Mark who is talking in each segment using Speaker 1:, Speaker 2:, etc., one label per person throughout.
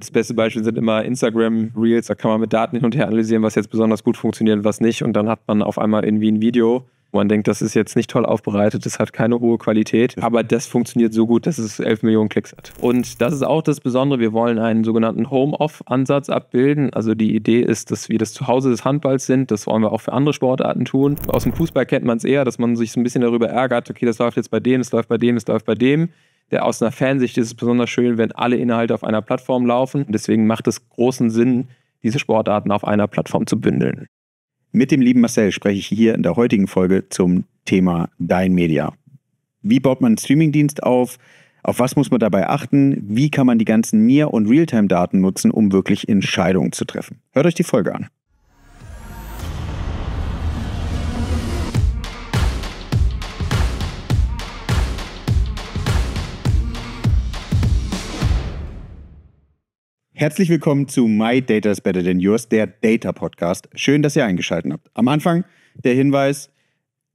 Speaker 1: Das beste Beispiel sind immer Instagram-Reels, da kann man mit Daten hin und her analysieren, was jetzt besonders gut funktioniert, und was nicht. Und dann hat man auf einmal irgendwie ein Video, wo man denkt, das ist jetzt nicht toll aufbereitet, das hat keine hohe Qualität, aber das funktioniert so gut, dass es 11 Millionen Klicks hat. Und das ist auch das Besondere, wir wollen einen sogenannten Home-Off-Ansatz abbilden. Also die Idee ist, dass wir das Zuhause des Handballs sind, das wollen wir auch für andere Sportarten tun. Aus dem Fußball kennt man es eher, dass man sich so ein bisschen darüber ärgert, okay, das läuft jetzt bei dem, das läuft bei dem, das läuft bei dem. Der, aus einer Fansicht ist es besonders schön, wenn alle Inhalte auf einer Plattform laufen. Deswegen macht es großen Sinn, diese Sportarten auf einer Plattform zu bündeln. Mit
Speaker 2: dem lieben Marcel spreche ich hier in der heutigen Folge zum Thema Dein Media. Wie baut man einen Streamingdienst auf? Auf was muss man dabei achten? Wie kann man die ganzen Near- und Realtime-Daten nutzen, um wirklich Entscheidungen zu treffen? Hört euch die Folge an. Herzlich willkommen zu My Data is Better Than Yours, der Data Podcast. Schön, dass ihr eingeschaltet habt. Am Anfang der Hinweis,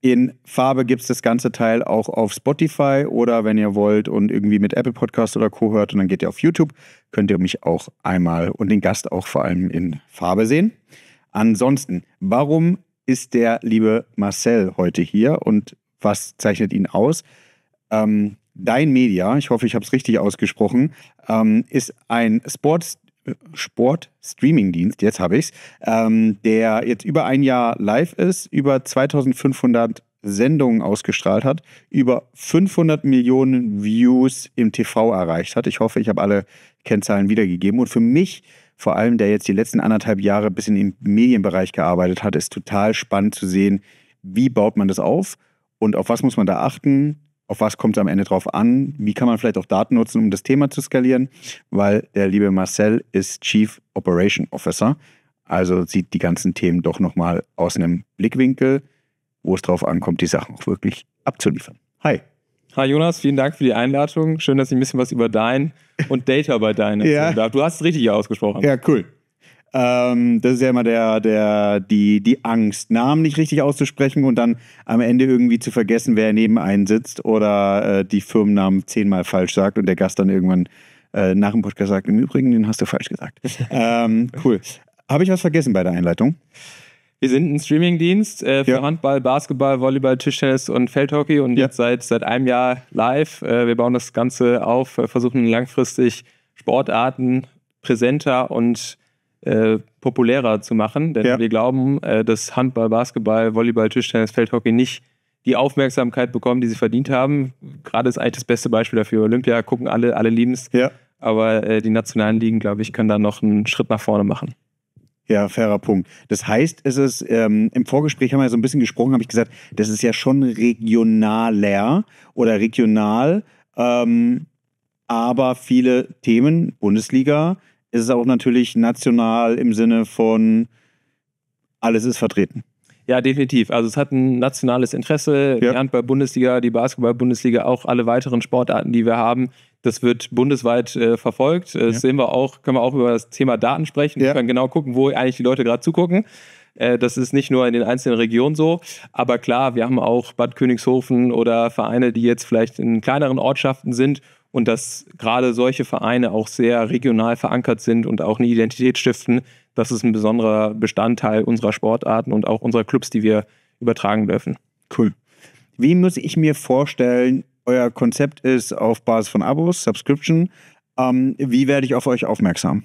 Speaker 2: in Farbe gibt es das ganze Teil auch auf Spotify oder wenn ihr wollt und irgendwie mit Apple Podcast oder Co. hört und dann geht ihr auf YouTube, könnt ihr mich auch einmal und den Gast auch vor allem in Farbe sehen. Ansonsten, warum ist der liebe Marcel heute hier und was zeichnet ihn aus? Ähm, Dein Media, ich hoffe, ich habe es richtig ausgesprochen, ähm, ist ein Sports Sport-Streaming-Dienst, jetzt habe ich es, ähm, der jetzt über ein Jahr live ist, über 2500 Sendungen ausgestrahlt hat, über 500 Millionen Views im TV erreicht hat. Ich hoffe, ich habe alle Kennzahlen wiedergegeben. Und für mich, vor allem der jetzt die letzten anderthalb Jahre ein bisschen im Medienbereich gearbeitet hat, ist total spannend zu sehen, wie baut man das auf und auf was muss man da achten, auf was kommt es am Ende drauf an? Wie kann man vielleicht auch Daten nutzen, um das Thema zu skalieren? Weil der liebe Marcel ist Chief Operation Officer. Also sieht die ganzen Themen doch nochmal aus einem Blickwinkel, wo es drauf ankommt, die Sachen auch wirklich abzuliefern. Hi.
Speaker 1: Hi Jonas, vielen Dank für die Einladung. Schön, dass ich ein bisschen was über dein und Data bei deinem ja. darf. Du hast es richtig ausgesprochen. Ja,
Speaker 2: cool. Ähm, das ist ja immer der, der, die, die Angst, Namen nicht richtig auszusprechen und dann am Ende irgendwie zu vergessen, wer neben einen sitzt oder äh, die Firmennamen zehnmal falsch sagt und der Gast dann irgendwann äh, nach dem Podcast sagt, im Übrigen, den hast du falsch gesagt. ähm, cool. Habe ich was vergessen bei der Einleitung?
Speaker 1: Wir sind ein Streamingdienst äh, für ja. Handball, Basketball, Volleyball, Tischtennis und Feldhockey und ja. jetzt seit, seit einem Jahr live. Äh, wir bauen das Ganze auf, äh, versuchen langfristig Sportarten präsenter und äh, populärer zu machen. Denn ja. wir glauben, äh, dass Handball, Basketball, Volleyball, Tischtennis, Feldhockey nicht die Aufmerksamkeit bekommen, die sie verdient haben. Gerade ist eigentlich das beste Beispiel dafür. Olympia gucken alle, alle lieben es. Ja. Aber äh, die nationalen Ligen, glaube ich, können da noch einen Schritt nach vorne machen.
Speaker 2: Ja, fairer Punkt. Das heißt, es ist, ähm, im Vorgespräch haben wir ja so ein bisschen gesprochen, habe ich gesagt, das ist ja schon regionaler oder regional, ähm, aber viele Themen, Bundesliga, ist es auch natürlich national im Sinne von alles ist vertreten.
Speaker 1: Ja, definitiv. Also es hat ein nationales Interesse. Ja. Die Handball-Bundesliga, die Basketball-Bundesliga, auch alle weiteren Sportarten, die wir haben. Das wird bundesweit äh, verfolgt. Äh, das ja. sehen wir auch, können wir auch über das Thema Daten sprechen. Ja. Wir können genau gucken, wo eigentlich die Leute gerade zugucken. Äh, das ist nicht nur in den einzelnen Regionen so. Aber klar, wir haben auch Bad Königshofen oder Vereine, die jetzt vielleicht in kleineren Ortschaften sind und dass gerade solche Vereine auch sehr regional verankert sind und auch eine Identität stiften, das ist ein besonderer Bestandteil unserer Sportarten und auch unserer Clubs, die wir übertragen dürfen. Cool.
Speaker 2: Wie muss ich mir vorstellen, euer Konzept ist auf Basis von Abos, Subscription. Ähm, wie werde ich auf euch aufmerksam?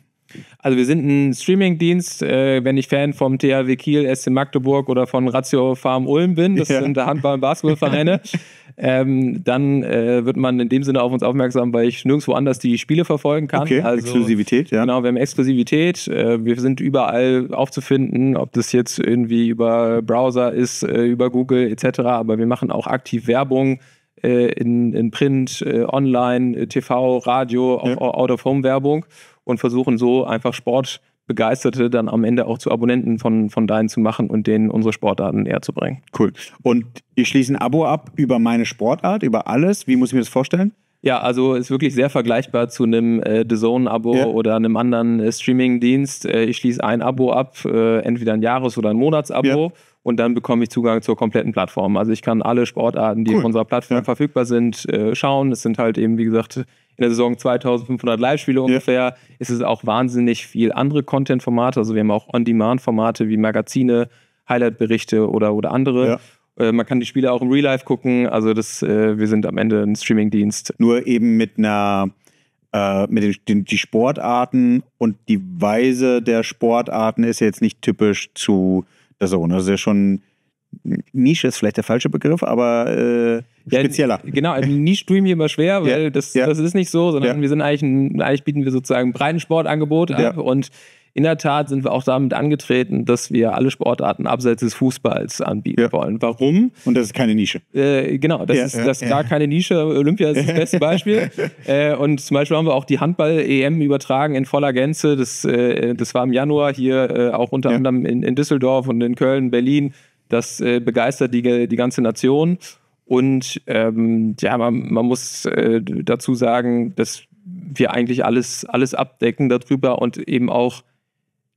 Speaker 1: Also wir sind ein Streamingdienst, äh, wenn ich Fan vom THW Kiel, SC Magdeburg oder von Ratio Farm Ulm bin, das ja. sind Handball- und Basketballvereine, ähm, dann äh, wird man in dem Sinne auf uns aufmerksam, weil ich nirgendwo anders die Spiele verfolgen kann. Okay, also, Exklusivität, ja. Genau, wir haben Exklusivität. Äh, wir sind überall aufzufinden, ob das jetzt irgendwie über Browser ist, äh, über Google etc., aber wir machen auch aktiv Werbung äh, in, in Print, äh, online, TV, Radio, auch ja. Out-of-Home-Werbung und versuchen so einfach Sportbegeisterte dann am Ende auch zu Abonnenten von, von deinen zu machen und denen unsere Sportarten näher zu bringen.
Speaker 2: Cool. Und ich schließe ein Abo ab über meine Sportart,
Speaker 1: über alles.
Speaker 2: Wie muss ich mir das vorstellen?
Speaker 1: Ja, also ist wirklich sehr vergleichbar zu einem äh, The Zone-Abo ja. oder einem anderen äh, Streaming-Dienst. Äh, ich schließe ein Abo ab, äh, entweder ein Jahres- oder ein Monatsabo. Ja. Und dann bekomme ich Zugang zur kompletten Plattform. Also ich kann alle Sportarten, die cool. auf unserer Plattform ja. verfügbar sind, äh, schauen. Es sind halt eben, wie gesagt, in der Saison 2500 Live-Spiele ungefähr. Ja. Es ist auch wahnsinnig viel andere Content-Formate. Also wir haben auch On-Demand-Formate wie Magazine, Highlight-Berichte oder, oder andere. Ja äh, man kann die Spiele auch im Real Life gucken. Also das, äh, wir sind am Ende ein Streaming-Dienst. Nur eben mit einer äh, mit den, den, die Sportarten
Speaker 2: und die Weise der Sportarten ist jetzt nicht typisch zu der Zone. Das ist ja schon Nische ist vielleicht der falsche Begriff, aber äh,
Speaker 1: spezieller. Ja, genau, also Nische tue ich immer schwer, weil ja, das, ja. das ist nicht so, sondern wir sind eigentlich, ein, eigentlich bieten wir sozusagen ein breiten Sportangebot ab und in der Tat sind wir auch damit angetreten, dass wir alle Sportarten abseits des Fußballs anbieten ja. wollen. Warum? Und das ist keine Nische. Äh, genau, das ja, ist das ja, gar keine Nische. Olympia ist das beste Beispiel. äh, und zum Beispiel haben wir auch die Handball-EM übertragen in voller Gänze. Das, äh, das war im Januar hier äh, auch unter anderem in, in Düsseldorf und in Köln, Berlin. Das äh, begeistert die, die ganze Nation. Und ähm, ja, man, man muss äh, dazu sagen, dass wir eigentlich alles, alles abdecken darüber und eben auch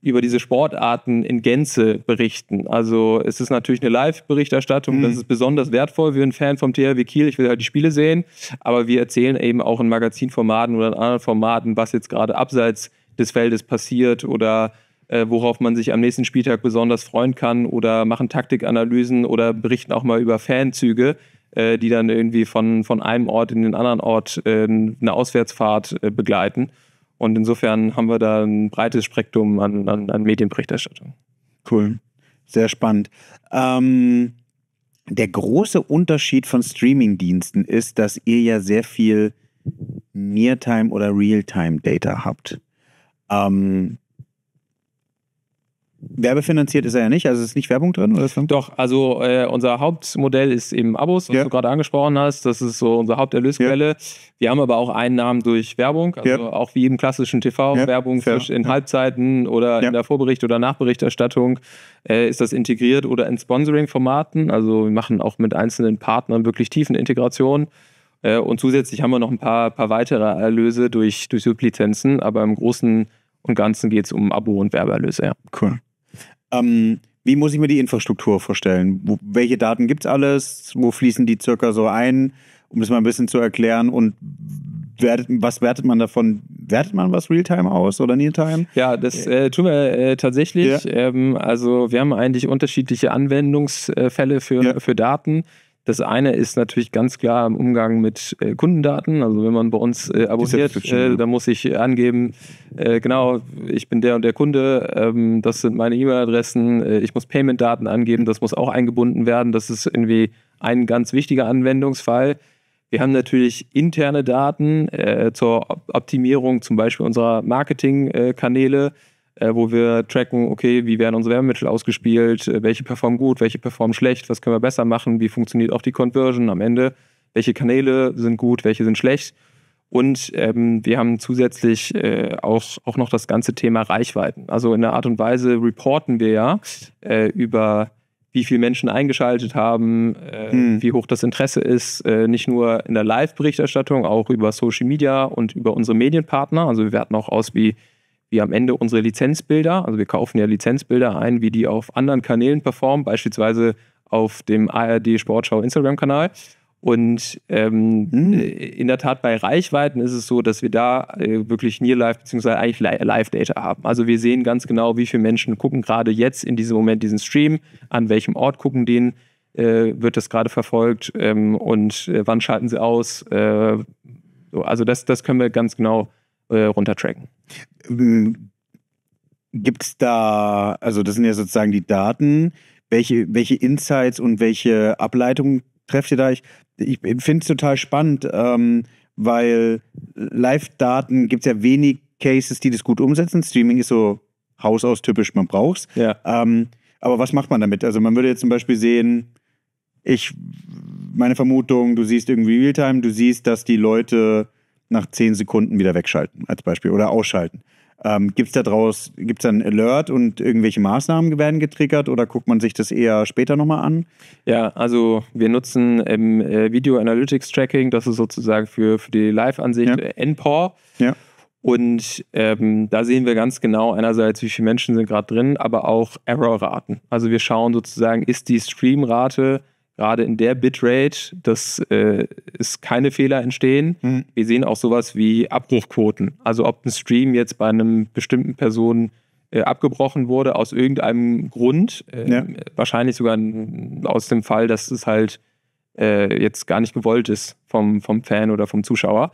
Speaker 1: über diese Sportarten in Gänze berichten. Also es ist natürlich eine Live-Berichterstattung, mhm. das ist besonders wertvoll Wir sind Fan vom THW Kiel. Ich will halt die Spiele sehen, aber wir erzählen eben auch in Magazinformaten oder in anderen Formaten, was jetzt gerade abseits des Feldes passiert oder äh, worauf man sich am nächsten Spieltag besonders freuen kann oder machen Taktikanalysen oder berichten auch mal über Fanzüge, äh, die dann irgendwie von, von einem Ort in den anderen Ort äh, eine Auswärtsfahrt äh, begleiten. Und insofern haben wir da ein breites Spektrum an, an, an Medienberichterstattung.
Speaker 2: Cool, sehr spannend. Ähm, der große Unterschied von Streamingdiensten ist, dass ihr ja sehr viel Neartime oder Realtime Data habt. Ähm, Werbefinanziert ist er ja nicht, also ist nicht Werbung drin oder so?
Speaker 1: Doch, also äh, unser Hauptmodell ist eben Abos, was ja. du gerade angesprochen hast. Das ist so unsere Haupterlösquelle. Ja. Wir haben aber auch Einnahmen durch Werbung, also ja. auch wie im klassischen TV, Werbung in Halbzeiten oder in der Vorbericht- oder Nachberichterstattung äh, ist das integriert oder in Sponsoring-Formaten. Also wir machen auch mit einzelnen Partnern wirklich tiefen Integrationen. Äh, und zusätzlich haben wir noch ein paar, paar weitere Erlöse durch, durch Sublizenzen, aber im großen und Ganzen geht es um Abo- und Werbeerlöse. Cool.
Speaker 2: Ähm, wie muss ich mir die Infrastruktur vorstellen? Wo, welche Daten gibt es alles? Wo fließen die circa so ein? Um das mal ein bisschen zu erklären. Und wertet, was wertet man davon? Wertet man was Realtime aus oder Neartime?
Speaker 1: Ja, das äh, tun wir äh, tatsächlich. Ja. Ähm, also wir haben eigentlich unterschiedliche Anwendungsfälle für, ja. für Daten. Das eine ist natürlich ganz klar im Umgang mit äh, Kundendaten. Also wenn man bei uns äh, abonniert, äh, dann muss ich äh, angeben, äh, genau, ich bin der und der Kunde, ähm, das sind meine E-Mail-Adressen, äh, ich muss Payment-Daten angeben, das muss auch eingebunden werden. Das ist irgendwie ein ganz wichtiger Anwendungsfall. Wir haben natürlich interne Daten zur Optimierung zum Beispiel unserer Marketingkanäle. kanäle äh, wo wir tracken, okay, wie werden unsere Werbemittel ausgespielt, äh, welche performen gut, welche performen schlecht, was können wir besser machen, wie funktioniert auch die Conversion am Ende, welche Kanäle sind gut, welche sind schlecht. Und ähm, wir haben zusätzlich äh, auch, auch noch das ganze Thema Reichweiten. Also in der Art und Weise reporten wir ja äh, über wie viele Menschen eingeschaltet haben, äh, hm. wie hoch das Interesse ist, äh, nicht nur in der Live-Berichterstattung, auch über Social Media und über unsere Medienpartner. Also wir werten auch aus, wie wir am Ende unsere Lizenzbilder, also wir kaufen ja Lizenzbilder ein, wie die auf anderen Kanälen performen, beispielsweise auf dem ARD Sportschau Instagram-Kanal. Und ähm, mhm. in der Tat bei Reichweiten ist es so, dass wir da äh, wirklich Near Live bzw. eigentlich Live Data haben. Also wir sehen ganz genau, wie viele Menschen gucken gerade jetzt in diesem Moment diesen Stream, an welchem Ort gucken den, äh, wird das gerade verfolgt ähm, und äh, wann schalten sie aus. Äh, so, also das, das können wir ganz genau äh, runtertracken.
Speaker 2: Hm, gibt es da, also das sind ja sozusagen die Daten, welche, welche Insights und welche Ableitungen trefft ihr da? Ich, ich finde es total spannend, ähm, weil Live-Daten gibt es ja wenig Cases, die das gut umsetzen. Streaming ist so hausaus typisch, man braucht's. Ja. Ähm, aber was macht man damit? Also man würde jetzt zum Beispiel sehen, ich, meine Vermutung, du siehst irgendwie Realtime, du siehst, dass die Leute nach zehn Sekunden wieder wegschalten, als Beispiel, oder ausschalten. Ähm, gibt es da draus, gibt es dann Alert und irgendwelche Maßnahmen werden getriggert oder guckt man sich das eher später nochmal an?
Speaker 1: Ja, also wir nutzen im ähm, äh, Video Analytics Tracking, das ist sozusagen für, für die Live-Ansicht ja. Äh, NPOR. Ja. Und ähm, da sehen wir ganz genau einerseits, wie viele Menschen sind gerade drin, aber auch Errorraten. Also wir schauen sozusagen, ist die Streamrate gerade in der Bitrate, dass äh, es keine Fehler entstehen. Mhm. Wir sehen auch sowas wie Abbruchquoten. Also ob ein Stream jetzt bei einem bestimmten Person äh, abgebrochen wurde aus irgendeinem Grund, ähm, ja. wahrscheinlich sogar aus dem Fall, dass es halt äh, jetzt gar nicht gewollt ist vom, vom Fan oder vom Zuschauer.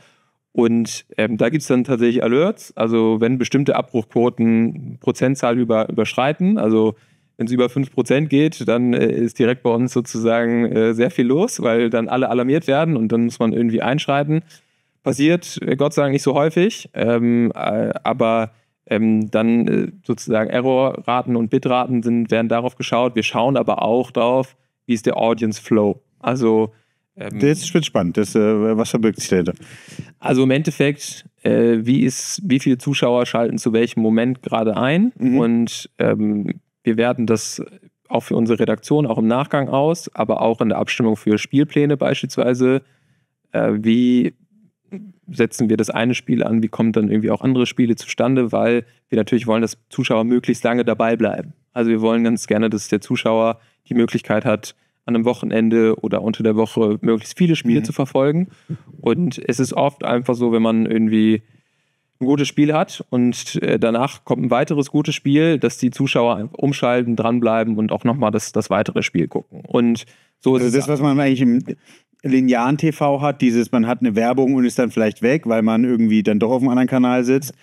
Speaker 1: Und ähm, da gibt es dann tatsächlich Alerts, also wenn bestimmte Abbruchquoten Prozentzahl über, überschreiten, also wenn es über 5% geht, dann äh, ist direkt bei uns sozusagen äh, sehr viel los, weil dann alle alarmiert werden und dann muss man irgendwie einschreiten. Passiert, äh, Gott sei Dank, nicht so häufig, ähm, äh, aber ähm, dann äh, sozusagen Errorraten und Bitraten sind, werden darauf geschaut. Wir schauen aber auch drauf, wie ist der Audience Flow. Also ähm, das wird spannend. Das, äh, was verbirgt sich dahinter? Also im Endeffekt, äh, wie, ist, wie viele Zuschauer schalten zu welchem Moment gerade ein? Mhm. Und ähm, wir werden das auch für unsere Redaktion, auch im Nachgang aus, aber auch in der Abstimmung für Spielpläne beispielsweise, äh, wie setzen wir das eine Spiel an, wie kommen dann irgendwie auch andere Spiele zustande, weil wir natürlich wollen, dass Zuschauer möglichst lange dabei bleiben. Also wir wollen ganz gerne, dass der Zuschauer die Möglichkeit hat, an einem Wochenende oder unter der Woche möglichst viele Spiele mhm. zu verfolgen. Und es ist oft einfach so, wenn man irgendwie ein gutes Spiel hat und äh, danach kommt ein weiteres gutes Spiel, dass die Zuschauer umschalten, dranbleiben und auch nochmal das, das weitere Spiel gucken. Und so also ist das, was man eigentlich im linearen TV hat, dieses, man hat
Speaker 2: eine Werbung und ist dann vielleicht weg, weil man irgendwie dann doch auf einem anderen Kanal sitzt,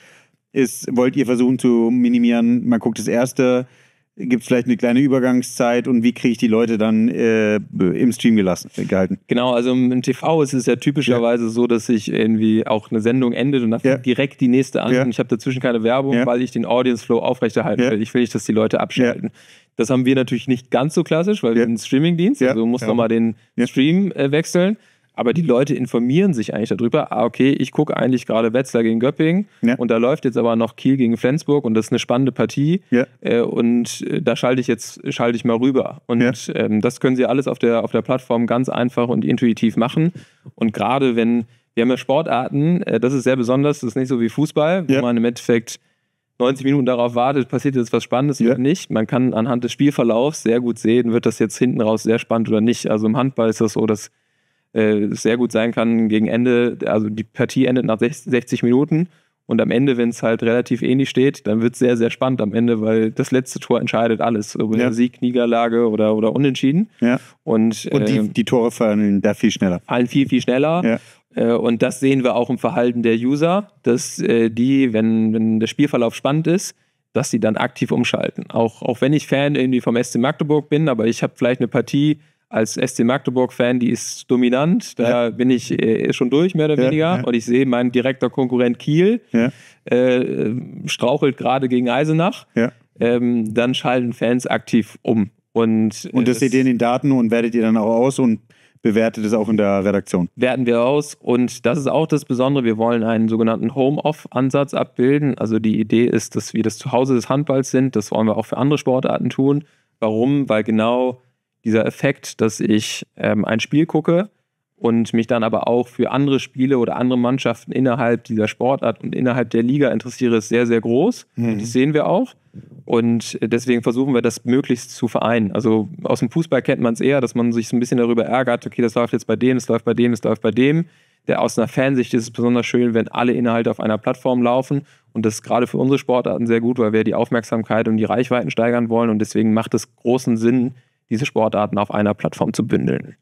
Speaker 2: ist, wollt ihr versuchen zu minimieren, man guckt das erste, gibt es vielleicht eine kleine Übergangszeit und wie kriege ich die Leute dann äh, im Stream gelassen,
Speaker 1: gehalten? Genau, also im TV ist es ja typischerweise ja. so, dass sich irgendwie auch eine Sendung endet und dann ja. direkt die nächste an ja. und ich habe dazwischen keine Werbung, weil ich den Audience Flow aufrechterhalten will. Ich will nicht, dass die Leute abschalten. Das haben wir natürlich nicht ganz so klassisch, weil wir sind ein Streamingdienst, also muss ja. nochmal den Stream äh, wechseln aber die Leute informieren sich eigentlich darüber, ah, okay, ich gucke eigentlich gerade Wetzlar gegen Göpping ja. und da läuft jetzt aber noch Kiel gegen Flensburg und das ist eine spannende Partie ja. äh, und äh, da schalte ich jetzt, schalte ich mal rüber. Und ja. ähm, das können Sie alles auf der, auf der Plattform ganz einfach und intuitiv machen und gerade wenn, wir haben ja Sportarten, äh, das ist sehr besonders, das ist nicht so wie Fußball, wo man im Endeffekt 90 Minuten darauf wartet, passiert jetzt was Spannendes oder yeah. nicht. Man kann anhand des Spielverlaufs sehr gut sehen, wird das jetzt hinten raus sehr spannend oder nicht. Also im Handball ist das so, dass äh, sehr gut sein kann gegen Ende, also die Partie endet nach 60 Minuten und am Ende, wenn es halt relativ ähnlich steht, dann wird es sehr, sehr spannend am Ende, weil das letzte Tor entscheidet alles. Ob ja. Sieg, Niederlage oder, oder Unentschieden. Ja. Und, und die, äh, die Tore
Speaker 2: fallen da viel schneller.
Speaker 1: Fallen viel, viel schneller. Ja. Äh, und das sehen wir auch im Verhalten der User, dass äh, die, wenn, wenn der Spielverlauf spannend ist, dass sie dann aktiv umschalten. Auch, auch wenn ich Fan irgendwie vom SC Magdeburg bin, aber ich habe vielleicht eine Partie, als SC Magdeburg-Fan, die ist dominant. Da ja. bin ich äh, schon durch, mehr oder ja, weniger. Ja. Und ich sehe, mein direkter Konkurrent Kiel äh, strauchelt gerade gegen Eisenach. Ähm, dann schalten Fans aktiv um. Und, und das, das äh, seht ihr in
Speaker 2: den Daten und werdet ihr dann auch aus und bewertet es auch in der Redaktion.
Speaker 1: Werten wir aus. Und das ist auch das Besondere. Wir wollen einen sogenannten Home-Off-Ansatz abbilden. Also die Idee ist, dass wir das Zuhause des Handballs sind. Das wollen wir auch für andere Sportarten tun. Warum? Weil genau dieser Effekt, dass ich ähm, ein Spiel gucke und mich dann aber auch für andere Spiele oder andere Mannschaften innerhalb dieser Sportart und innerhalb der Liga interessiere, ist sehr, sehr groß. Mhm. Das sehen wir auch. Und äh, deswegen versuchen wir das möglichst zu vereinen. Also aus dem Fußball kennt man es eher, dass man sich so ein bisschen darüber ärgert, okay, das läuft jetzt bei dem, das läuft bei dem, das läuft bei dem. Der, aus einer Fansicht ist es besonders schön, wenn alle Inhalte auf einer Plattform laufen. Und das ist gerade für unsere Sportarten sehr gut, weil wir die Aufmerksamkeit und die Reichweiten steigern wollen. Und deswegen macht es großen Sinn, diese Sportarten auf einer Plattform zu bündeln.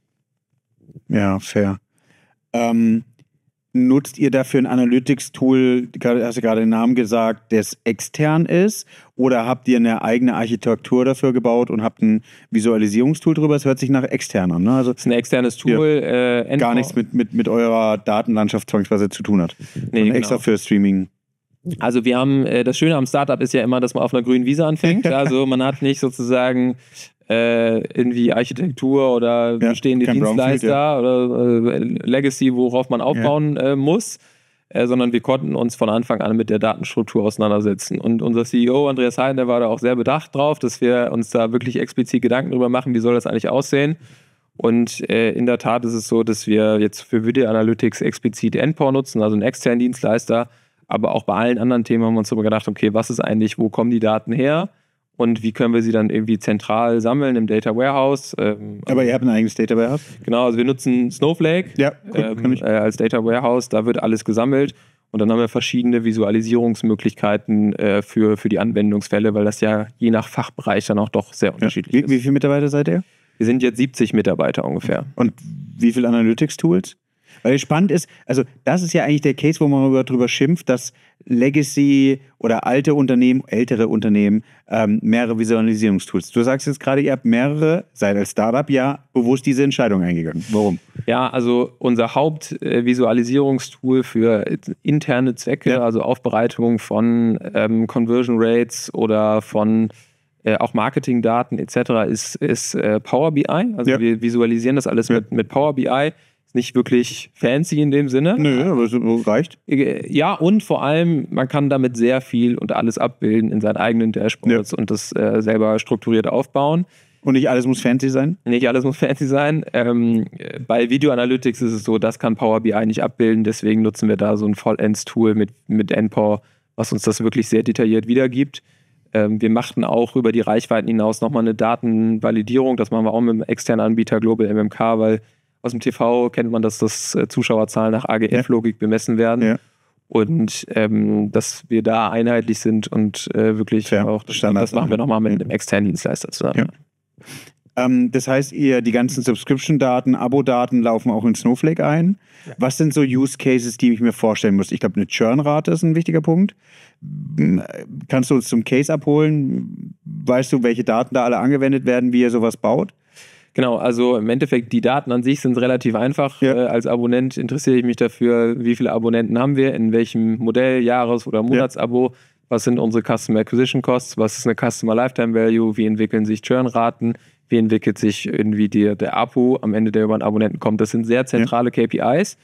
Speaker 1: Ja, fair. Ähm,
Speaker 2: nutzt ihr dafür ein Analytics-Tool, hast du gerade den Namen gesagt, das extern ist? Oder habt ihr eine eigene Architektur dafür gebaut und habt ein Visualisierungstool drüber? Es hört sich nach extern an. Ne? Also, das ist ein externes Tool. Ja, äh, gar nichts mit, mit, mit eurer Datenlandschaft zwangsweise zu tun hat. Nee, genau. Extra für Streaming.
Speaker 1: Also wir haben, äh, das Schöne am Startup ist ja immer, dass man auf einer grünen Wiese anfängt. Also man hat nicht sozusagen äh, irgendwie Architektur oder bestehende Dienstleister ja. oder äh, Legacy, worauf man aufbauen ja. Äh, muss, äh, sondern wir konnten uns von Anfang an mit der Datenstruktur auseinandersetzen. Und unser CEO Andreas Hein, der war da auch sehr bedacht drauf, dass wir uns da wirklich explizit Gedanken drüber machen, wie soll das eigentlich aussehen. Und äh, in der Tat ist es so, dass wir jetzt für Video Analytics explizit Endpower nutzen, also einen externen Dienstleister, aber auch bei allen anderen Themen haben wir uns immer gedacht, okay, was ist eigentlich, wo kommen die Daten her? und wie können wir sie dann irgendwie zentral sammeln im Data Warehouse. Ähm, Aber ihr habt ein eigenes Data Warehouse? Genau, also wir nutzen Snowflake ja, gut, ähm, äh, als Data Warehouse, da wird alles gesammelt und dann haben wir verschiedene Visualisierungsmöglichkeiten äh, für, für die Anwendungsfälle, weil das ja je nach Fachbereich dann auch doch sehr unterschiedlich ja. wie, ist. Wie viele Mitarbeiter seid ihr? Wir sind jetzt 70 Mitarbeiter ungefähr.
Speaker 2: Und wie viele Analytics-Tools? Weil spannend ist, also das ist ja eigentlich der Case, wo man darüber schimpft, dass Legacy oder alte Unternehmen, ältere Unternehmen ähm, mehrere Visualisierungstools. Du sagst jetzt gerade, ihr habt mehrere, seid als Startup ja bewusst diese Entscheidung eingegangen. Warum?
Speaker 1: Ja, also unser Hauptvisualisierungstool äh, für äh, interne Zwecke, ja. also Aufbereitung von ähm, Conversion Rates oder von äh, auch Marketingdaten etc., ist, ist äh, Power BI. Also ja. wir visualisieren das alles ja. mit, mit Power BI nicht wirklich fancy in dem Sinne. Nö, aber es reicht. Ja, und vor allem, man kann damit sehr viel und alles abbilden in seinen eigenen Dashboards ja. und das äh, selber strukturiert aufbauen. Und nicht alles muss fancy sein? Nicht alles muss fancy sein. Ähm, bei Video Analytics ist es so, das kann Power BI nicht abbilden, deswegen nutzen wir da so ein Vollends-Tool mit, mit NPower, was uns das wirklich sehr detailliert wiedergibt. Ähm, wir machten auch über die Reichweiten hinaus nochmal eine Datenvalidierung, das machen wir auch mit dem externen Anbieter Global MMK, weil aus dem TV kennt man, dass das äh, Zuschauerzahlen nach AGF-Logik bemessen werden. Ja. Und ähm, dass wir da einheitlich sind und äh, wirklich Fair. auch das, Standard. Das machen wir ne? nochmal mit einem externen Dienstleister zusammen.
Speaker 2: Ja. Ähm, das heißt, ihr die ganzen Subscription-Daten, Abo-Daten laufen auch in Snowflake ein. Ja. Was sind so Use Cases, die ich mir vorstellen muss? Ich glaube, eine Churn-Rate ist ein wichtiger Punkt. Äh, kannst du uns zum Case abholen? Weißt du, welche Daten da alle angewendet werden, wie ihr sowas baut?
Speaker 1: Genau, also im Endeffekt, die Daten an sich sind relativ einfach. Ja. Äh, als Abonnent interessiere ich mich dafür, wie viele Abonnenten haben wir, in welchem Modell, Jahres- oder Monatsabo, ja. was sind unsere Customer Acquisition Costs, was ist eine Customer Lifetime Value, wie entwickeln sich Churn-Raten, wie entwickelt sich irgendwie die, der Abo am Ende, der über einen Abonnenten kommt. Das sind sehr zentrale ja. KPIs.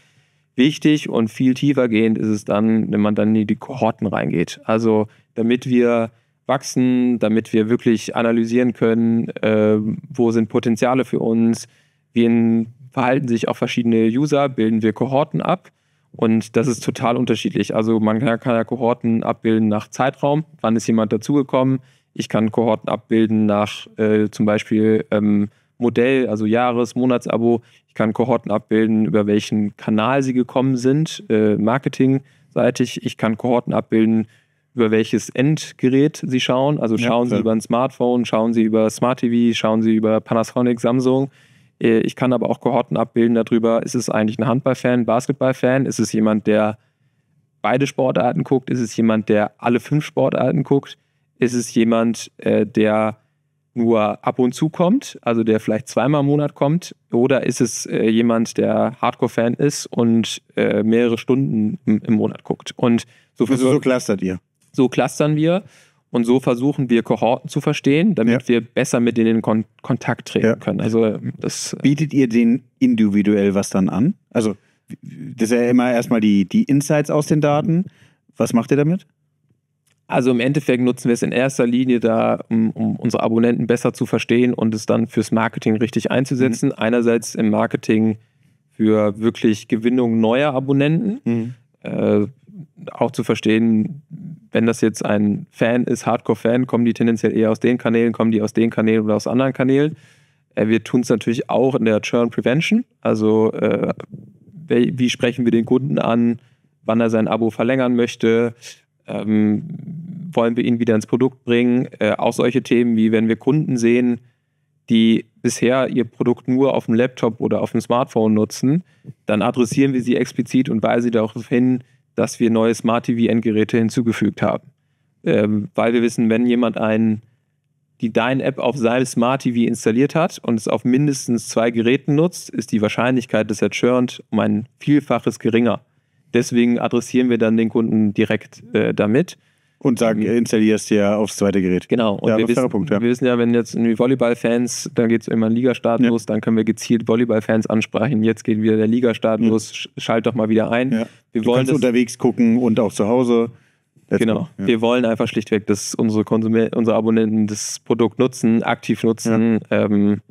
Speaker 1: Wichtig und viel tiefergehend ist es dann, wenn man dann in die Kohorten reingeht. Also damit wir wachsen, damit wir wirklich analysieren können, äh, wo sind Potenziale für uns, wie verhalten sich auch verschiedene User, bilden wir Kohorten ab. Und das ist total unterschiedlich. Also man kann, kann ja Kohorten abbilden nach Zeitraum, wann ist jemand dazugekommen. Ich kann Kohorten abbilden nach äh, zum Beispiel ähm, Modell, also Jahres-, Monatsabo. Ich kann Kohorten abbilden, über welchen Kanal sie gekommen sind, äh, marketingseitig. Ich kann Kohorten abbilden über welches Endgerät Sie schauen. Also schauen ja, Sie über ein Smartphone, schauen Sie über Smart TV, schauen Sie über Panasonic, Samsung. Äh, ich kann aber auch Kohorten abbilden darüber, ist es eigentlich ein Handballfan, Basketballfan, ist es jemand, der beide Sportarten guckt, ist es jemand, der alle fünf Sportarten guckt, ist es jemand, äh, der nur ab und zu kommt, also der vielleicht zweimal im Monat kommt, oder ist es äh, jemand, der Hardcore-Fan ist und mehrere Stunden im, Monat guckt. Und so, also so clustert ihr so clustern wir und so versuchen wir Kohorten zu verstehen, damit ja. wir besser mit denen in Kon Kontakt treten ja.
Speaker 2: können. Also das äh, bietet ihr denen individuell was dann an? Also das
Speaker 1: ist ja immer erstmal die, die Insights aus den Daten. Was macht ihr damit? Also im Endeffekt nutzen wir es in erster Linie da, um, um unsere Abonnenten besser zu verstehen und es dann fürs Marketing richtig einzusetzen. Mhm. Einerseits im Marketing für wirklich Gewinnung neuer Abonnenten. Mhm. Äh, auch zu verstehen, wenn das jetzt ein Fan ist, Hardcore-Fan, kommen die tendenziell eher aus den Kanälen, kommen die aus den Kanälen oder aus anderen Kanälen. Äh, wir tun es natürlich auch in der Churn Prevention. Also äh, wie sprechen wir den Kunden an, wann er sein Abo verlängern möchte, ähm, wollen wir ihn wieder ins Produkt bringen. Äh, auch solche Themen wie wenn wir Kunden sehen, die bisher ihr Produkt nur auf dem Laptop oder auf dem Smartphone nutzen, dann adressieren wir sie explizit und weisen sie darauf hin, dass wir neue Smart TV-Endgeräte hinzugefügt haben. Ähm, weil wir wissen, wenn jemand einen, die Dein-App auf seinem Smart TV installiert hat und es auf mindestens zwei Geräten nutzt, ist die Wahrscheinlichkeit, dass er churnt, um ein Vielfaches geringer. Deswegen adressieren wir dann den Kunden direkt äh, damit. Und sagen, mhm. installierst dir aufs zweite Gerät. Genau. Und ja, wir, wissen, Punkt, ja. wir wissen ja, wenn jetzt irgendwie Volleyball-Fans, da geht es immer Ligastart ja. los, dann können wir gezielt Volleyball-Fans ansprechen. Jetzt geht wieder der Ligastart mhm. los, schalt doch mal wieder ein. Ja. Wir du wollen kannst unterwegs gucken und auch zu Hause. Let's genau. Go, wir wollen einfach schlichtweg, dass unsere, unsere Abonnenten das Produkt nutzen, aktiv nutzen. Ähm,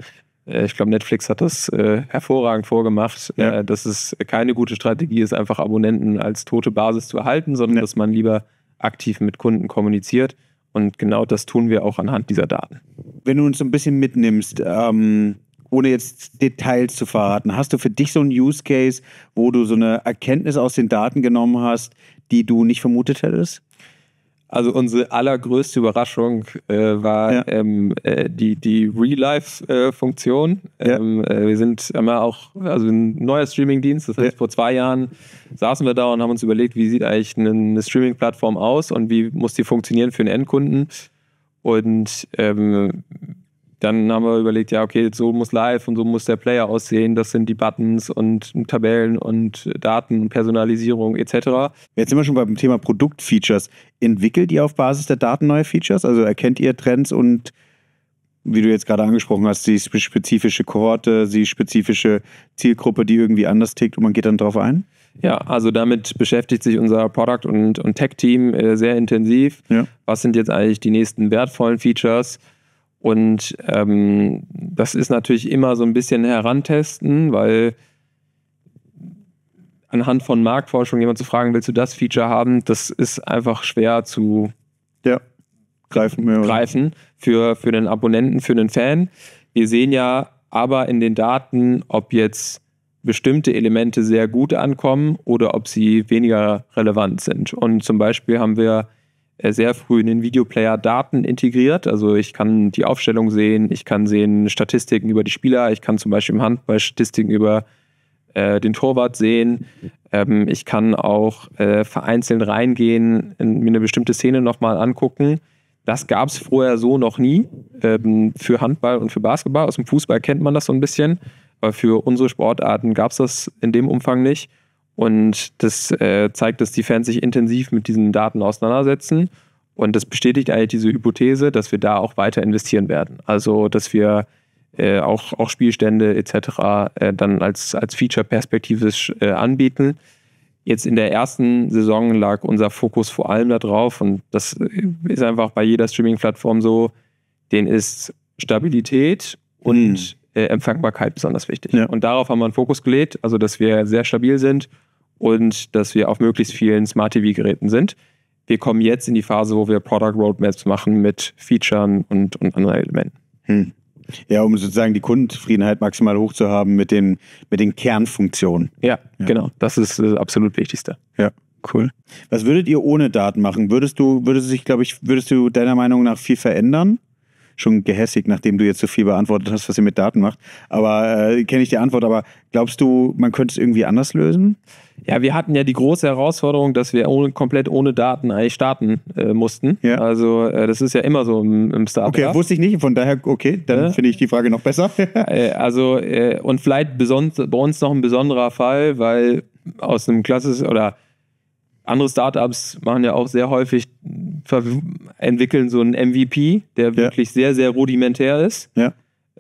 Speaker 1: äh, ich glaube, Netflix hat das äh, hervorragend vorgemacht, äh, dass es keine gute Strategie ist, einfach Abonnenten als tote Basis zu erhalten, sondern dass man lieber aktiv mit Kunden kommuniziert. Und genau das tun wir auch anhand dieser Daten. Wenn du uns so ein bisschen mitnimmst, ähm,
Speaker 2: ohne jetzt Details zu verraten, hast du für dich so einen Use Case, wo du so eine Erkenntnis
Speaker 1: aus den Daten genommen hast, die du nicht vermutet hättest? Also unsere allergrößte Überraschung äh, war ja. ähm, äh, die, die Real-Life-Funktion. Äh, ähm, äh, wir sind immer auch, also ein neuer Streaming-Dienst, das heißt, ja. vor zwei Jahren saßen wir da und haben uns überlegt, wie sieht eigentlich eine, eine Streaming-Plattform aus und wie muss die funktionieren für den Endkunden. Und ähm, dann haben wir überlegt, ja, okay, so muss live und so muss der Player aussehen. Das sind die Buttons und Tabellen und Daten Personalisierung etc. Jetzt sind wir schon beim Thema Produktfeatures. Entwickelt ihr auf Basis der Daten
Speaker 2: neue Features? Also erkennt ihr Trends und wie du jetzt gerade angesprochen hast, die spezifische
Speaker 1: Kohorte,
Speaker 2: die spezifische Zielgruppe, die irgendwie anders tickt und man geht dann drauf ein? Ja,
Speaker 1: also damit beschäftigt sich unser Product- und, und Tech-Team äh, sehr intensiv. Ja. Was sind jetzt eigentlich die nächsten wertvollen Features? Und ähm, das ist natürlich immer so ein bisschen herantesten, weil anhand von Marktforschung jemand zu fragen, willst du das Feature haben, das ist einfach schwer zu ja. greifen, ja, greifen für, für den Abonnenten, für den Fan. Wir sehen ja aber in den Daten, ob jetzt bestimmte Elemente sehr gut ankommen oder ob sie weniger relevant sind. Und zum Beispiel haben wir äh, sehr früh in den Videoplayer Daten integriert. Also ich kann die Aufstellung sehen, ich kann sehen Statistiken über die Spieler, ich kann zum Beispiel im Handball Statistiken über äh, den Torwart sehen. Ähm, ich kann auch äh, vereinzelt reingehen, in, mir eine bestimmte Szene nochmal angucken. Das gab es vorher so noch nie ähm, für Handball und für Basketball. Aus dem Fußball kennt man das so ein bisschen, aber für unsere Sportarten gab es das in dem Umfang nicht. Und das äh, zeigt, dass die Fans sich intensiv mit diesen Daten auseinandersetzen. Und das bestätigt eigentlich diese Hypothese, dass wir da auch weiter investieren werden. Also, dass wir äh, auch, auch Spielstände etc. Äh, dann als, als Feature perspektivisch äh, anbieten. Jetzt in der ersten Saison lag unser Fokus vor allem darauf, und das äh, ist einfach bei jeder Streaming-Plattform so, den ist Stabilität und mhm. Äh, Empfangbarkeit besonders wichtig. Ja. Und darauf haben wir einen Fokus gelegt, also dass wir sehr stabil sind und dass wir auf möglichst vielen Smart TV-Geräten sind. Wir kommen jetzt in die Phase, wo wir Product Roadmaps machen mit Featuren und, und anderen Elementen. Hm. Ja, um sozusagen die
Speaker 2: Kundenzufriedenheit maximal hoch zu haben mit den, mit den Kernfunktionen. Ja, ja. genau. Das ist das äh, absolut Wichtigste. Ja. Cool. Was würdet ihr ohne Daten machen? Würdest du, würdest sich, glaube ich, würdest du deiner Meinung nach viel verändern? schon gehässig, nachdem du jetzt so viel beantwortet hast, was ihr mit Daten macht.
Speaker 1: Aber äh, kenne ich die Antwort, aber glaubst du, man könnte es irgendwie anders lösen? Ja, wir hatten ja die große Herausforderung, dass wir ohne, komplett ohne Daten eigentlich starten äh, mussten. Ja. Also äh, das ist ja immer so im, im Startup. Okay, wusste
Speaker 2: ich nicht, von daher, okay, dann ja. Ne? finde ich die Frage noch besser. Äh,
Speaker 1: also äh, und vielleicht bei uns noch ein besonderer Fall, weil aus einem klassischen oder andere Startups machen ja auch sehr häufig, entwickeln so einen MVP, der wirklich sehr, sehr rudimentär ist. Ja.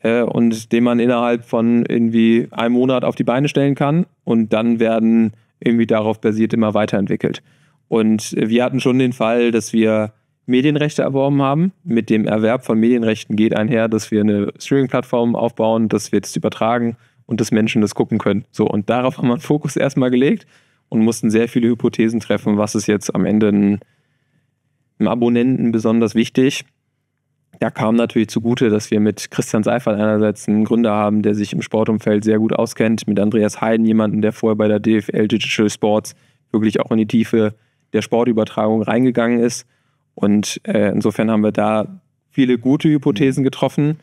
Speaker 1: Äh, und den man innerhalb von irgendwie einem Monat auf die Beine stellen kann. Und dann werden irgendwie darauf basiert immer weiterentwickelt. Und wir hatten schon den Fall, dass wir Medienrechte erworben haben. Mit dem Erwerb von Medienrechten geht einher, dass wir eine Streaming-Plattform aufbauen, dass wir das übertragen und dass Menschen das gucken können. So, und darauf haben wir einen Fokus erstmal gelegt und mussten sehr viele Hypothesen treffen, was ist jetzt am Ende einem Abonnenten besonders wichtig. Da kam natürlich zugute, dass wir mit Christian Seifert einerseits einen Gründer haben, der sich im Sportumfeld sehr gut auskennt, mit Andreas Heiden jemanden, der vorher bei der DFL Digital Sports wirklich auch in die Tiefe der Sportübertragung reingegangen ist. Und äh, insofern haben wir da viele gute Hypothesen getroffen.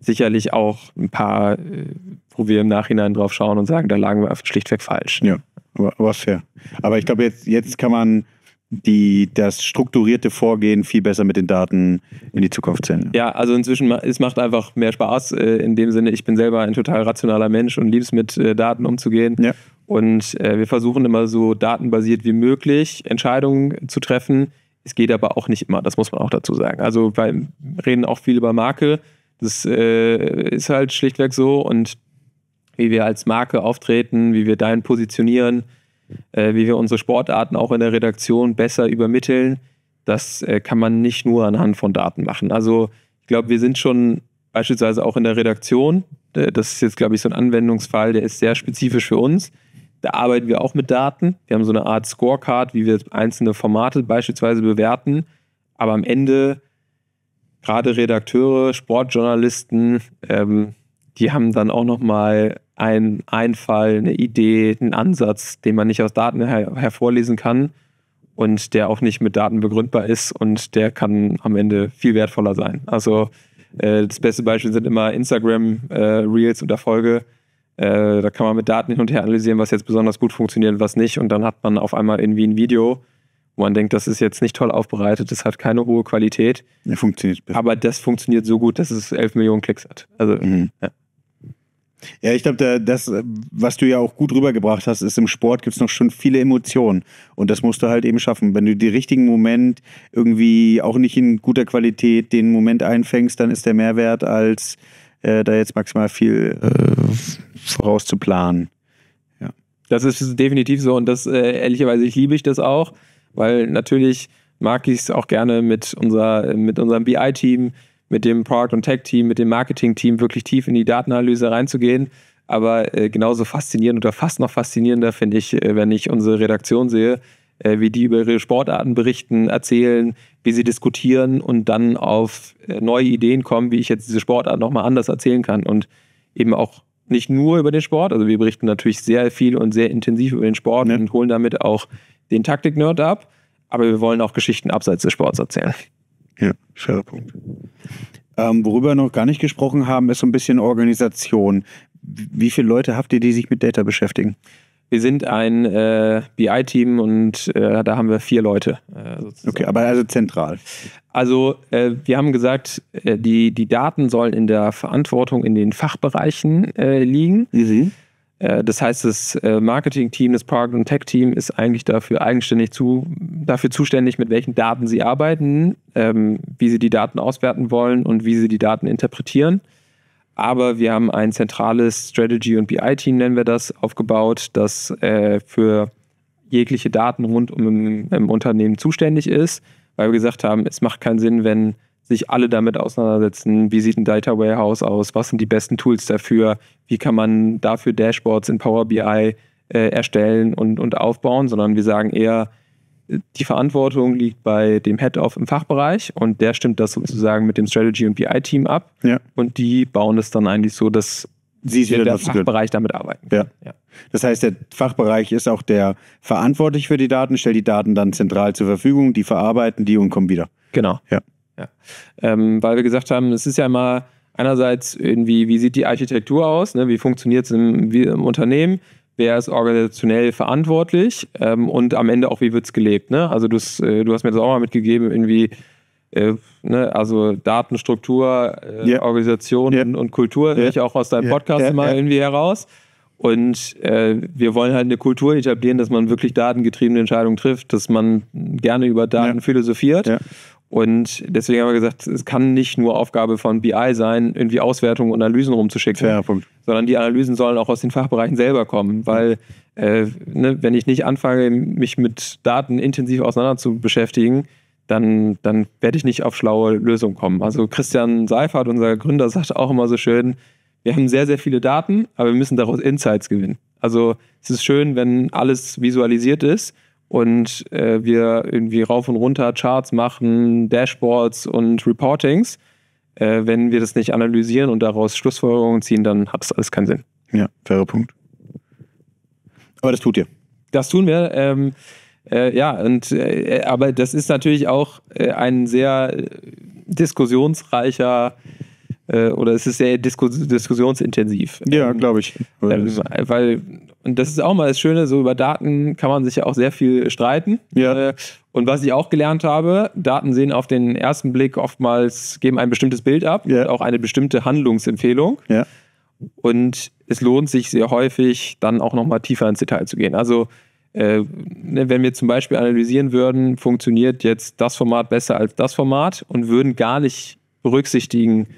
Speaker 1: Sicherlich auch ein paar, äh, wo wir im Nachhinein drauf schauen und sagen, da lagen wir schlichtweg falsch.
Speaker 2: Ja war fair. Aber ich glaube, jetzt, jetzt kann man die, das strukturierte Vorgehen viel besser mit den Daten in die Zukunft zählen.
Speaker 1: Ja, also inzwischen, es macht einfach mehr Spaß äh, in dem Sinne. Ich bin selber ein total rationaler Mensch und liebe es, mit äh, Daten umzugehen. Ja. Und äh, wir versuchen immer so datenbasiert wie möglich Entscheidungen zu treffen. Es geht aber auch nicht immer, das muss man auch dazu sagen. Also wir reden auch viel über Marke. Das ist halt schlichtweg so und wie wir als Marke auftreten, wie wir dahin positionieren, äh, wie wir unsere Sportarten auch in der Redaktion besser übermitteln. Das äh, kann man nicht nur anhand von Daten machen. Also ich glaube, wir sind schon beispielsweise auch in der Redaktion. Äh, das ist jetzt, glaube ich, so ein Anwendungsfall, der ist sehr spezifisch für uns. Da arbeiten wir auch mit Daten. Wir haben so eine Art Scorecard, wie wir einzelne Formate beispielsweise bewerten. Aber am Ende, gerade Redakteure, Sportjournalisten, ähm, die haben dann auch nochmal einen Einfall, eine Idee, einen Ansatz, den man nicht aus Daten her hervorlesen kann und der auch nicht mit Daten begründbar ist und der kann am Ende viel wertvoller sein. Also äh, das beste Beispiel sind immer Instagram äh, Reels und Erfolge. Äh, da kann man mit Daten hin und her analysieren, was jetzt besonders gut funktioniert und was nicht. Und dann hat man auf einmal irgendwie ein Video, wo man denkt, das ist jetzt nicht toll aufbereitet, das hat keine hohe Qualität. Ja, funktioniert. Aber das funktioniert so gut, dass es 11 Millionen Klicks hat. Also, mhm. ja.
Speaker 2: Ja, ich glaube, das, äh, was du ja auch gut rübergebracht hast, ist, im Sport gibt es noch schon viele Emotionen. Und das musst du halt eben schaffen. Wenn du den richtigen Moment irgendwie auch nicht in guter Qualität den Moment einfängst, dann ist der Mehrwert, als äh, da jetzt maximal viel äh, vorauszuplanen.
Speaker 1: Ja. Das ist definitiv so. Und das, äh, ehrlicherweise, ich liebe ich das auch, weil natürlich mag ich es auch gerne mit, unser, mit unserem BI-Team mit dem Product- und Tech-Team, mit dem Marketing-Team wirklich tief in die Datenanalyse reinzugehen. Aber äh, genauso faszinierend oder fast noch faszinierender finde ich, äh, wenn ich unsere Redaktion sehe, äh, wie die über ihre Sportarten berichten, erzählen, wie sie diskutieren und dann auf äh, neue Ideen kommen, wie ich jetzt diese Sportart nochmal anders erzählen kann. Und eben auch nicht nur über den Sport, also wir berichten natürlich sehr viel und sehr intensiv über den Sport ja. und holen damit auch den Taktik-Nerd ab, aber wir wollen auch Geschichten abseits des Sports erzählen. Ja,
Speaker 2: fairer Punkt. Ähm, worüber wir noch gar nicht gesprochen haben, ist so ein bisschen Organisation.
Speaker 1: Wie viele Leute habt ihr, die sich mit Data beschäftigen? Wir sind ein äh, BI-Team und äh, da haben wir vier Leute. Äh, okay, aber also zentral. Also äh, wir haben gesagt, äh, die, die Daten sollen in der Verantwortung in den Fachbereichen äh, liegen. Easy. Mhm. Äh, das heißt, das äh, Marketing-Team, das Product- und Tech-Team ist eigentlich dafür eigenständig zu, dafür zuständig, mit welchen Daten sie arbeiten, ähm, wie sie die Daten auswerten wollen und wie sie die Daten interpretieren. Aber wir haben ein zentrales Strategy- und BI-Team, nennen wir das, aufgebaut, das äh, für jegliche Daten rund um im, im Unternehmen zuständig ist, weil wir gesagt haben, es macht keinen Sinn, wenn sich alle damit auseinandersetzen, wie sieht ein Data Warehouse aus, was sind die besten Tools dafür, wie kann man dafür Dashboards in Power BI äh, erstellen und, und aufbauen, sondern wir sagen eher, äh, die Verantwortung liegt bei dem Head-Off im Fachbereich und der stimmt das sozusagen mit dem Strategy- und BI-Team ab ja. und die bauen es dann eigentlich so, dass Sie sehen, der Fachbereich damit arbeiten. Ja. ja. Das heißt, der Fachbereich ist auch der
Speaker 2: verantwortlich für die Daten, stellt die Daten dann zentral zur Verfügung, die verarbeiten die und kommen wieder. Genau. Ja.
Speaker 1: Ja. Ähm, weil wir gesagt haben, es ist ja immer einerseits irgendwie, wie sieht die Architektur aus, ne? wie funktioniert es im, im, Unternehmen, wer ist organisationell verantwortlich ähm, und am Ende auch, wie wird es gelebt. Ne? Also äh, du hast mir das auch mal mitgegeben, irgendwie, äh, ne? also Datenstruktur, äh, yeah. Organisation yeah. Und, Kultur, yeah. ich auch aus deinem Podcast yeah. mal irgendwie heraus. Und äh, wir wollen halt eine Kultur etablieren, dass man wirklich datengetriebene Entscheidungen trifft, dass man gerne über Daten ja. philosophiert. Ja. Und deswegen haben wir gesagt, es kann nicht nur Aufgabe von BI sein, irgendwie Auswertungen und Analysen rumzuschicken, Fair sondern die Analysen sollen auch aus den Fachbereichen selber kommen, weil äh, ne, wenn ich nicht anfange, mich mit Daten intensiv auseinander zu beschäftigen, dann, dann werde ich nicht auf schlaue Lösungen kommen. Also Christian Seifert, unser Gründer, sagt auch immer so schön, wir haben sehr, sehr viele Daten, aber wir müssen daraus Insights gewinnen. Also es ist schön, wenn alles visualisiert ist, und äh, wir irgendwie rauf und runter Charts machen, Dashboards und Reportings. Äh, wenn wir das nicht analysieren und daraus Schlussfolgerungen ziehen, dann hat das
Speaker 2: alles keinen Sinn. Ja, fairer Punkt.
Speaker 1: Aber das tut ihr. Das tun wir. Ähm, äh, ja, und äh, aber das ist natürlich auch äh, ein sehr äh, diskussionsreicher äh, oder es ist sehr disku diskussionsintensiv. Ja, glaube ich. Ähm, weil, weil und das ist auch mal das Schöne, so über Daten kann man sich ja auch sehr viel streiten. Ja. Äh, und was ich auch gelernt habe, Daten sehen auf den ersten Blick oftmals, geben ein bestimmtes Bild ab, ja. auch eine bestimmte Handlungsempfehlung. Ja. Und es lohnt sich sehr häufig, dann auch nochmal tiefer ins Detail zu gehen. Also äh, ne, wenn wir zum Beispiel analysieren würden, funktioniert jetzt das Format besser als das Format und würden gar nicht berücksichtigen,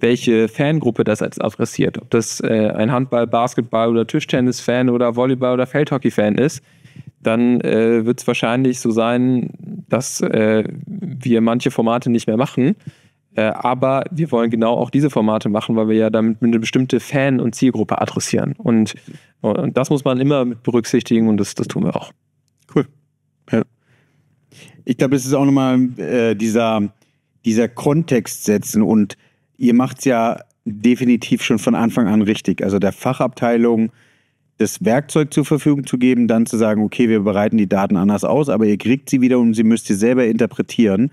Speaker 1: welche Fangruppe das als adressiert. Ob das äh, ein Handball-, Basketball- oder Tischtennis-Fan oder Volleyball- oder Feldhockey-Fan ist, dann äh, wird es wahrscheinlich so sein, dass äh, wir manche Formate nicht mehr machen. Äh, aber wir wollen genau auch diese Formate machen, weil wir ja damit eine bestimmte Fan- und Zielgruppe adressieren. Und, und das muss man immer mit berücksichtigen und das, das tun wir auch. Cool. Ja. Ich glaube, es ist auch nochmal äh, dieser,
Speaker 2: dieser Kontext setzen und ihr macht es ja definitiv schon von Anfang an richtig. Also der Fachabteilung das Werkzeug zur Verfügung zu geben, dann zu sagen, okay, wir bereiten die Daten anders aus, aber ihr kriegt sie wieder und sie müsst ihr selber interpretieren.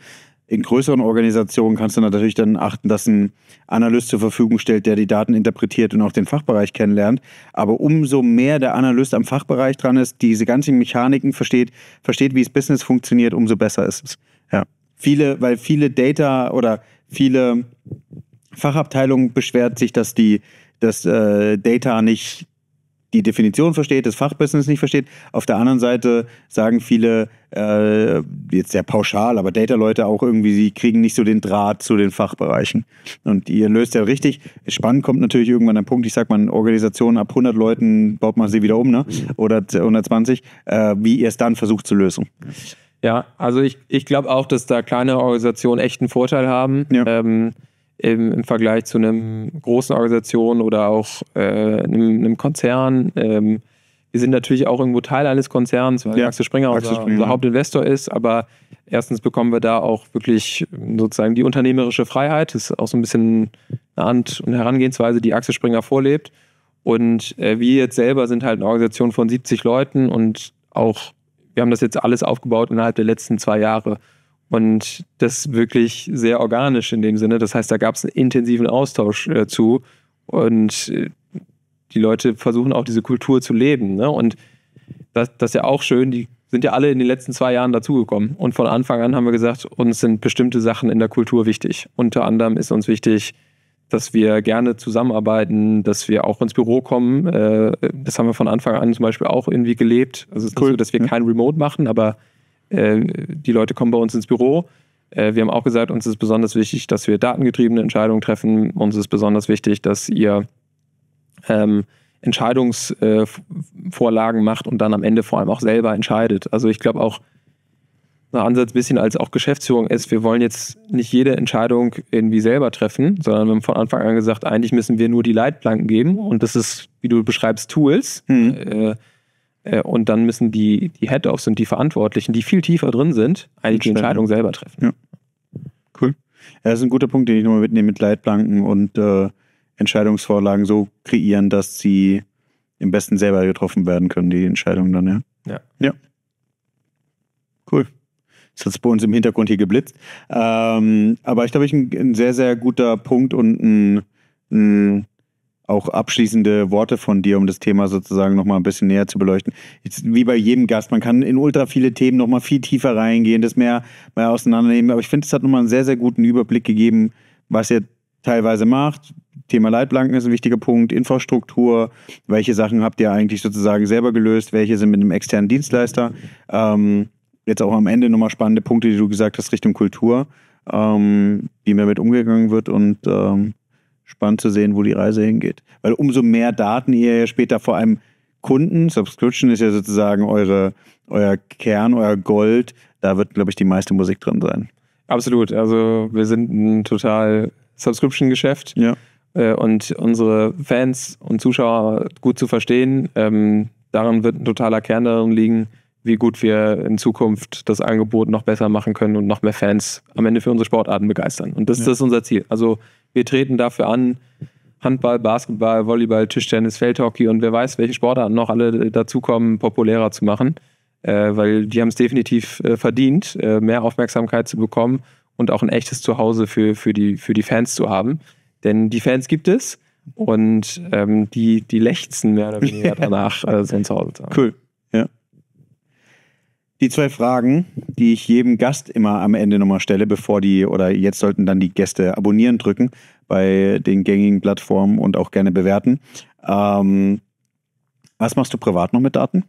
Speaker 2: In größeren Organisationen kannst du natürlich dann achten, dass ein Analyst zur Verfügung stellt, der die Daten interpretiert und auch den Fachbereich kennenlernt. Aber umso mehr der Analyst am Fachbereich dran ist, diese ganzen Mechaniken versteht, versteht, wie es Business funktioniert, umso besser ist es. Ja. Viele, weil viele Data oder viele Fachabteilung beschwert sich, dass die dass, äh, Data nicht die Definition versteht, das Fachbusiness nicht versteht. Auf der anderen Seite sagen viele, äh, jetzt sehr pauschal, aber Data-Leute auch irgendwie, sie kriegen nicht so den Draht zu den Fachbereichen. Und ihr löst ja richtig. Spannend kommt natürlich irgendwann ein Punkt, ich sag mal, Organisationen ab 100 Leuten baut man sie wieder um, ne? oder 120, äh, wie ihr es dann versucht zu lösen.
Speaker 1: Ja, also ich, ich glaube auch, dass da kleine Organisationen echt einen Vorteil haben. Ja. Ähm, im, im Vergleich zu einem großen Organisation oder auch äh, einem, einem, Konzern. Ähm, wir sind natürlich auch irgendwo Teil eines Konzerns, weil ja, Axel Springer Axel unser, unser Hauptinvestor ist, aber erstens bekommen wir da auch wirklich sozusagen die unternehmerische Freiheit. Das ist auch so ein bisschen eine Art und Herangehensweise, die Axel Springer vorlebt. Und äh, wir jetzt selber sind halt eine Organisation von 70 Leuten und auch, wir haben das jetzt alles aufgebaut innerhalb der letzten zwei Jahre. Und das wirklich sehr organisch in dem Sinne. Das heißt, da gab es einen intensiven Austausch dazu äh, Und äh, die Leute versuchen auch diese Kultur zu leben. Ne? Und das, das ist ja auch schön, die sind ja alle in den letzten zwei Jahren dazugekommen. Und von Anfang an haben wir gesagt, uns sind bestimmte Sachen in der Kultur wichtig. Unter anderem ist uns wichtig, dass wir gerne zusammenarbeiten, dass wir auch ins Büro kommen. Äh, das haben wir von Anfang an zum Beispiel auch irgendwie gelebt. Also es ist so, dass wir mhm. kein Remote machen, aber äh, die Leute kommen bei uns ins Büro. Äh, wir haben auch gesagt, uns ist besonders wichtig, dass wir datengetriebene Entscheidungen treffen. Uns ist besonders wichtig, dass ihr ähm, Entscheidungsvorlagen macht und dann am Ende vor allem auch selber entscheidet. Also ich glaube auch, ein Ansatz ein bisschen als auch Geschäftsführung ist, wir wollen jetzt nicht jede Entscheidung irgendwie selber treffen, sondern wir haben von Anfang an gesagt, eigentlich müssen wir nur die Leitplanken geben und das ist, wie du beschreibst, Tools. Mhm. Äh, äh, und dann müssen die, die Head-Offs und die Verantwortlichen, die viel tiefer drin sind, eigentlich die Entscheidung selber treffen. Ja. Cool. Ja, das ist ein guter Punkt, den ich nochmal mitnehme mit
Speaker 2: Leitplanken und äh, Entscheidungsvorlagen so kreieren, dass sie im besten selber getroffen werden können, die Entscheidungen dann, ja. Ja. ja. Cool. Das hat es bei uns im Hintergrund hier geblitzt. Ähm, aber ich glaube, ich ein, ein, sehr, sehr guter Punkt und ein, ein auch abschließende Worte von dir, um das Thema sozusagen nochmal ein bisschen näher zu beleuchten. Jetzt, wie bei jedem Gast, man kann in ultra viele Themen nochmal viel tiefer reingehen, das mehr, mehr auseinandernehmen. Aber ich finde, es hat nochmal einen sehr, sehr guten Überblick gegeben, was ihr teilweise macht. Thema Leitplanken ist ein wichtiger Punkt, Infrastruktur, welche Sachen habt ihr eigentlich sozusagen selber gelöst, welche sind mit einem externen Dienstleister. Ähm, jetzt auch am Ende nochmal spannende Punkte, die du gesagt hast, Richtung Kultur, ähm, wie mehr mit umgegangen wird und ähm, spannend zu sehen, wo die Reise hingeht. Weil umso mehr Daten ihr ja später vor allem Kunden, Subscription ist ja sozusagen eure, euer Kern, euer Gold, da wird, glaube ich, die meiste Musik drin sein.
Speaker 1: Absolut. Also wir sind ein total Subscription-Geschäft. Ja. Äh, und unsere Fans und Zuschauer gut zu verstehen, ähm, darin wird ein totaler Kern darin liegen, wie gut wir in Zukunft das Angebot noch besser machen können und noch mehr Fans am Ende für unsere Sportarten begeistern. Und das, ja. das ist unser Ziel. Also wir treten dafür an, Handball, Basketball, Volleyball, Tischtennis, Feldhockey und wer weiß, welche Sportarten noch alle dazukommen, populärer zu machen, äh, weil die haben es definitiv äh, verdient, äh, mehr Aufmerksamkeit zu bekommen und auch ein echtes Zuhause für, für, die, für die Fans zu haben. Denn die Fans gibt es und ähm, die, die lechzen mehr oder weniger danach, äh, sein Zuhause zu haben. Cool, ja.
Speaker 2: Die zwei Fragen, die ich jedem Gast immer am Ende nochmal stelle, bevor die oder jetzt sollten dann die Gäste abonnieren drücken bei den gängigen Plattformen und auch gerne bewerten. Ähm, was machst du privat noch mit Daten?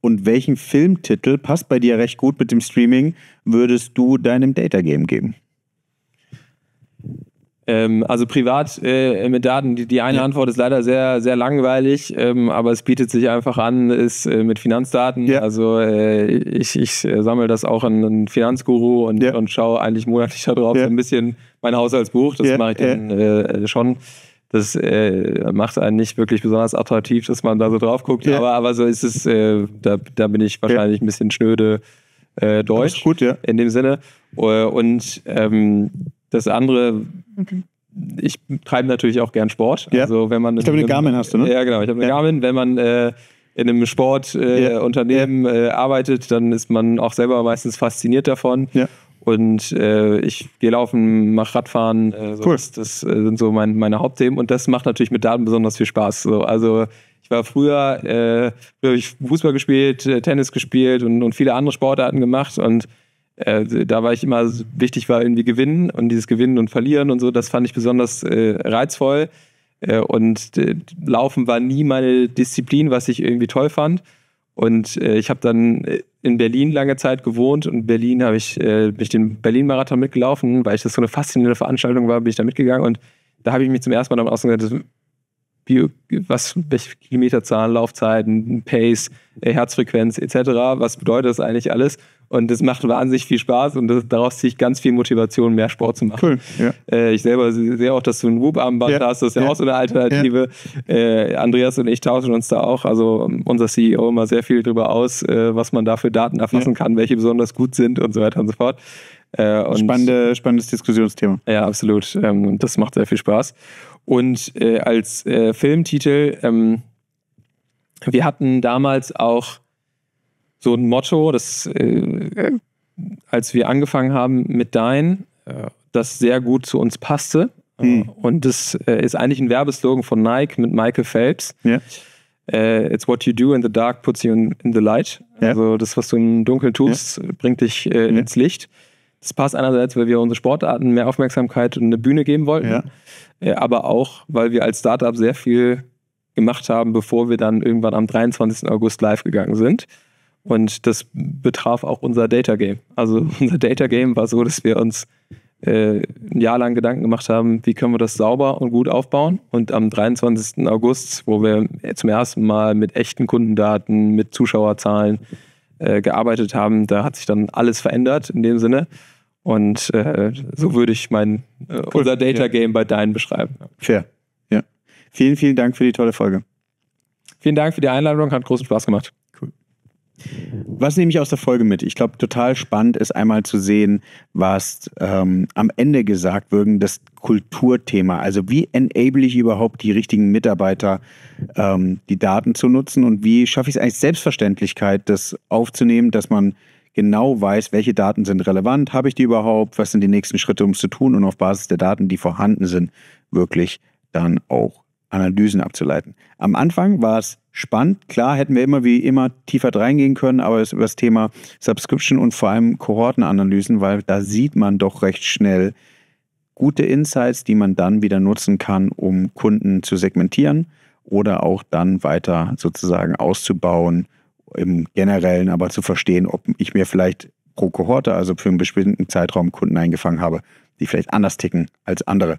Speaker 2: Und welchen Filmtitel passt bei dir recht gut mit dem Streaming, würdest du deinem Data Game geben?
Speaker 1: Ähm, also privat äh, mit Daten, die, die eine ja. Antwort ist leider sehr, sehr langweilig, ähm, aber es bietet sich einfach an, ist äh, mit Finanzdaten. Ja. Also äh, ich, ich äh, sammle das auch an einen Finanzguru und, ja. und schaue eigentlich monatlich darauf, so ein bisschen mein Haushaltsbuch, das mache ich dann äh, äh, schon. Das macht einen nicht wirklich besonders attraktiv, dass man da so drauf guckt, aber, aber so ist es, da, da bin ich wahrscheinlich ein bisschen schnöde Deutsch. Gut, ja. In dem Sinne. Und ähm, das andere, okay. ich treibe natürlich auch gern Sport. Ja. Also wenn man ich glaube, eine Garmin hast du, ne? Ja, genau. Ich habe eine ja. Garmin. Wenn man äh, in einem Sportunternehmen äh, ja. äh, arbeitet, dann ist man auch selber meistens fasziniert davon. Ja. Und äh, ich gehe laufen, mache Radfahren. Äh, so cool. Das, das äh, sind so mein, meine Hauptthemen. Und das macht natürlich mit Daten besonders viel Spaß. So, also ich war früher, äh, früher habe ich Fußball gespielt, äh, Tennis gespielt und, und viele andere Sportarten gemacht. Und äh, da war ich immer, also wichtig war irgendwie Gewinnen und dieses Gewinnen und Verlieren und so, das fand ich besonders äh, reizvoll. Äh, und äh, Laufen war nie meine Disziplin, was ich irgendwie toll fand. Und äh, ich habe dann äh, in Berlin lange Zeit gewohnt und in Berlin habe ich mich den Berlin-Marathon mitgelaufen, weil ich das so eine faszinierende Veranstaltung war, bin ich da mitgegangen und da habe ich mich zum ersten Mal damit auseinandergesetzt, Bio, was, welche Kilometerzahlen, Laufzeiten, Pace, äh, Herzfrequenz etc. Was bedeutet das eigentlich alles? Und das macht wahnsinnig viel Spaß und das, daraus ziehe ich ganz viel Motivation, mehr Sport zu machen. Cool, ja. äh, ich selber sehe auch, dass du einen Whoop-Armband ja, hast, das ist ja, ja, auch so eine Alternative. Äh, Andreas und ich tauschen uns da auch, also ähm, unser CEO immer sehr viel drüber aus, äh, was man da für Daten erfassen kann, welche besonders gut sind und so weiter und so fort. Äh, Spannende, spannendes Diskussionsthema. Ja, absolut. Ähm, das macht sehr viel Spaß. Und äh, als äh, Filmtitel, ähm, wir hatten damals auch so ein Motto, das, äh, als wir angefangen haben mit Dein, äh, das sehr gut zu uns passte. Äh, hm. Und das ist eigentlich ein Werbeslogan von Nike mit Michael Phelps. Ja. Uh, it's what you do in the dark puts you in, in the light. Ja. Also das, was du im Dunkeln tust, ja. bringt dich äh, ja. ins Licht. Es passt einerseits, weil wir unsere Sportarten mehr Aufmerksamkeit und eine Bühne geben wollten, ja. Äh, aber auch, weil wir als Startup sehr viel gemacht haben, bevor wir dann irgendwann am 23. August live gegangen sind. Und das betraf auch unser Data Game. Also unser Data Game war so, dass wir uns äh, ein Jahr lang Gedanken gemacht haben, wie können wir das sauber und gut aufbauen. Und am 23. August, wo wir zum ersten Mal mit echten Kundendaten, mit Zuschauerzahlen äh, gearbeitet haben, da hat sich dann alles verändert in dem Sinne. Und äh, so würde ich mein äh, unser Data Game bei deinen beschreiben. Fair. Ja. Vielen, vielen Dank für die tolle Folge. Vielen Dank für die Einladung, hat großen Spaß gemacht. Cool. Was nehme ich
Speaker 2: aus der Folge mit? Ich glaube, total spannend ist einmal zu sehen, was ähm, am Ende gesagt wird, das Kulturthema. Also wie enable ich überhaupt die richtigen Mitarbeiter, ähm, die Daten zu nutzen und wie schaffe ich es eigentlich Selbstverständlichkeit, das aufzunehmen, dass man genau weiß, welche Daten sind relevant, habe ich die überhaupt, was sind die nächsten Schritte, um es zu tun und auf Basis der Daten, die vorhanden sind, wirklich dann auch Analysen abzuleiten. Am Anfang war es spannend. Klar hätten wir immer wie immer tiefer reingehen können, aber es über das Thema Subscription und vor allem Kohortenanalysen, weil da sieht man doch recht schnell gute Insights, die man dann wieder nutzen kann, um Kunden zu segmentieren oder auch dann weiter sozusagen auszubauen im Generellen aber zu verstehen, ob ich mir vielleicht pro Kohorte, also für einen bestimmten Zeitraum Kunden eingefangen habe, die vielleicht anders ticken als andere.